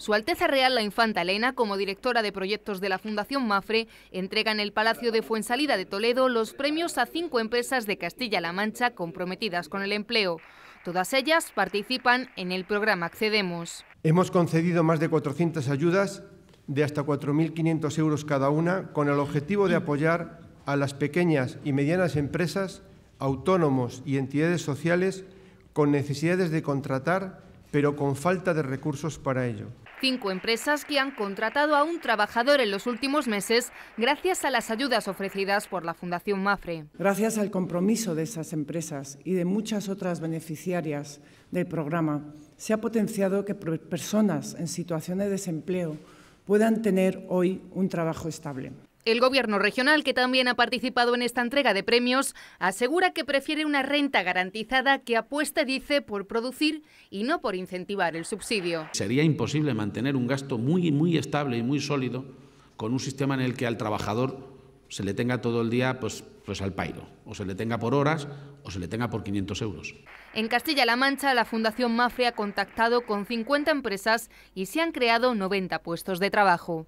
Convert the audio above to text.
Su Alteza Real la Infanta Elena, como directora de proyectos de la Fundación Mafre, entrega en el Palacio de Fuensalida de Toledo los premios a cinco empresas de Castilla-La Mancha comprometidas con el empleo. Todas ellas participan en el programa Accedemos. Hemos concedido más de 400 ayudas de hasta 4.500 euros cada una con el objetivo de apoyar a las pequeñas y medianas empresas, autónomos y entidades sociales con necesidades de contratar pero con falta de recursos para ello. Cinco empresas que han contratado a un trabajador en los últimos meses gracias a las ayudas ofrecidas por la Fundación Mafre. Gracias al compromiso de esas empresas y de muchas otras beneficiarias del programa, se ha potenciado que personas en situación de desempleo puedan tener hoy un trabajo estable. El gobierno regional, que también ha participado en esta entrega de premios, asegura que prefiere una renta garantizada que apuesta, dice, por producir y no por incentivar el subsidio. Sería imposible mantener un gasto muy, muy estable y muy sólido con un sistema en el que al trabajador se le tenga todo el día pues, pues al pairo, o se le tenga por horas o se le tenga por 500 euros. En Castilla-La Mancha, la Fundación Mafre ha contactado con 50 empresas y se han creado 90 puestos de trabajo.